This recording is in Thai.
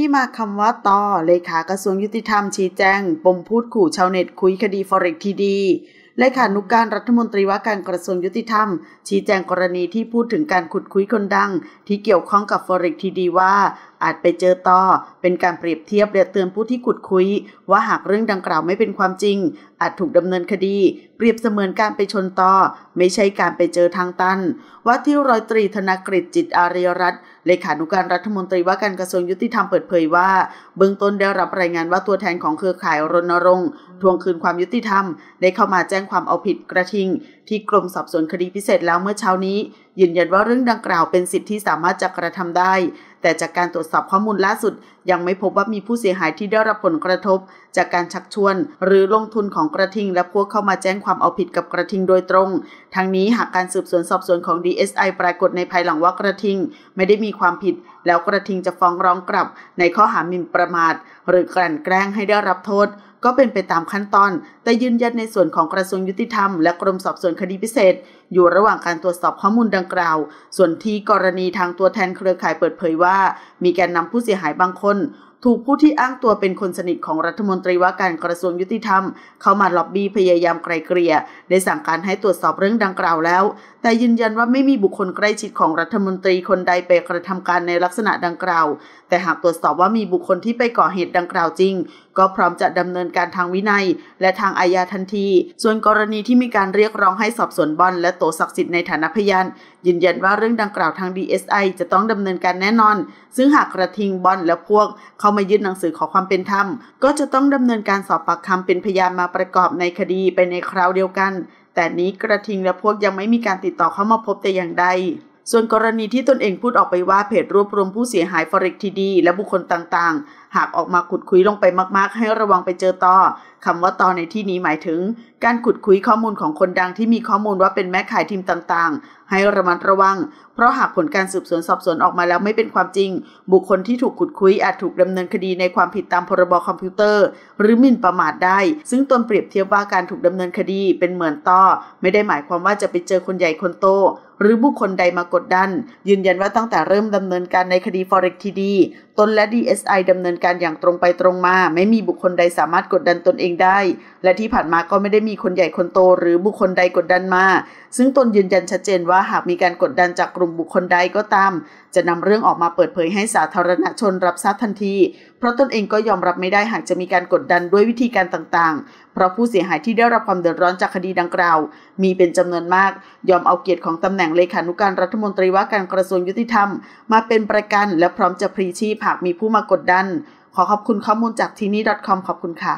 ที่มาคำว่าต่อเลขากระทรวงยุติธรรมชี้แจง ปมพูดขู่ชาวเน็ตคุยคดีฟอเร็กทีดีเลขานุกการรัฐมนตรีว่าการกระทรวงยุติธรรม ชี้แจงกรณีที่พูดถึงการขุดคุยคนดังที่เกี่ยวข้องกับฟอเร็กทีดีว่า อาจไปเจอต่อเป็นการเปรียบเทียบและเตือนผู้ที่ขุดคุย ว่าหากเรื่องดังกล่าวไม่เป็นความจริง อาจถูกดำเนินคดี เปรียบเสมือนการไปชนต่อ ไม่ใช่การไปเจอทางตันว่าที่ร้อยตรีธนกฤษจิตอารีรัตน์เลขานุการรัฐมนตรีว่าการกระทรวงยุติธรรมเปิดเผยว่าเบื้องต้นได้รับรายงานว่าตัวแทนของเครือข่ายรณรงค์ทวงคืนความยุติธรรม ได้เข้ามาแจ้งความเอาผิดกระทิง ที่กรมสอบสวนคดีพิเศษแล้วเมื่อเช้านี้ ยืนยันว่าเรื่องดังกล่าวเป็นสิทธิที่สามารถจะกระทำได้แต่จากการตรวจสอบข้อมูลล่าสุด ยังไม่พบว่ามีผู้เสียหายที่ได้รับผลกระทบ จากการชักชวน หรือลงทุนของกระทิง และพวกเข้ามาแจ้งความเอาผิดกับกระทิงโดยตรง ทั้งนี้หากการสืบสวนสอบสวนของ DSI ปรากฏในภายหลังว่ากระทิง ไม่ได้มีความผิด แล้วกระทิงจะฟ้องร้องกลับ ในข้อหาหมิ่นประมาท หรือกลั่นแกล้งให้ได้รับโทษก็เป็นไปตามขั้นตอน แต่ยืนยันในส่วนของกระทรวงยุติธรรมและกรมสอบสวนคดีพิเศษ อยู่ระหว่างการตรวจสอบข้อมูลดังกล่าว ส่วนที่กรณีทางตัวแทนเครือข่ายเปิดเผยว่า มีการนำผู้เสียหายบางคนถูกผู้ที่อ้างตัวเป็นคนสนิทของรัฐมนตรีว่าการกระทรวงยุติธรรมเข้ามาล็อบบี้พยายามไกลเกลี่ยได้สั่งการให้ตรวจสอบเรื่องดังกล่าวแล้ว แต่ยืนยันว่าไม่มีบุคคลใกล้ชิดของรัฐมนตรีคนใดไปกระทำการในลักษณะดังกล่าว แต่หากตรวจสอบว่ามีบุคคลที่ไปก่อเหตุดังกล่าวจริง ก็พร้อมจะดำเนินการทางวินัย และทางอาญาทันที ส่วนกรณีที่มีการเรียกร้องให้สอบสวนบอลและโตศักดิ์สิทธิ์ในฐานะพยาน ยืนยันว่าเรื่องดังกล่าวทาง DSI จะต้องดำเนินการแน่นอน ซึ่งหากกระทิงบอลและพวกเขาามายื่นหนังสือขอความเป็นธรรม ก็จะต้องดำเนินการสอบปากคำเป็นพยานมาประกอบในคดีไปในคราวเดียวกัน แต่นี้กระทิงและพวกยังไม่มีการติดต่อเข้ามาพบแต่อย่างใด ส่วนกรณีที่ตนเองพูดออกไปว่าเพจรวบรวมผู้เสียหายฟอเร็กทีดี และบุคคลต่าง ๆ หากออกมาขุดคุยลงไปมาก ๆ ให้ระวังไปเจอต่อคำว่าต่อในที่นี้หมายถึง การขุดคุยข้อมูลของคนดังที่มีข้อมูลว่าเป็นแม่ขายทีมต่างให้ระมัดระวัง เพราะหากผลการสืบสวนสอบสวนออกมาแล้วไม่เป็นความจริง บุคคลที่ถูกขุดคุยอาจถูกดำเนินคดีในความผิดตามพรบคอมพิวเตอร์หรือมิ่นประมาทได้ ซึ่งตนเปรียบเทียบว่าการถูกดำเนินคดีเป็นเหมือนต่อไม่ได้หมายความว่าจะไปเจอคนใหญ่คนโตหรือบุคคลใดมากดดันยืนยันว่าตั้งแต่เริ่มดำเนินการในคดี Forex ดีตนและ DSI ดำเนินการอย่างตรงไปตรงมา ไม่มีบุคคลใดสามารถกดดันตนเองได้ และที่ผ่านมาก็ไม่ได้มีคนใหญ่คนโต หรือบุคคลใดกดดันมาซึ่งตนยืนยันชัดเจนว่าาหากมีการกดดันจากกลุ่มบุคคลใดก็ตาม จะนำเรื่องออกมาเปิดเผยให้สาธารณชนรับทราบทันที เพราะตนเองก็ยอมรับไม่ได้หากจะมีการกดดันด้วยวิธีการต่างๆ เพราะผู้เสียหายที่ได้รับความเดือดร้อนจากคดีดังกล่าว มีเป็นจำนวนมาก ยอมเอาเกียรติของตำแหน่งเลขานุการรัฐมนตรีว่าการกระทรวงยุติธรรม มาเป็นประกัน และพร้อมจะพรีชีพหากมีผู้มากดดัน ขอขอบคุณข้อมูลจากทีนี้ .com ขอบคุณค่ะ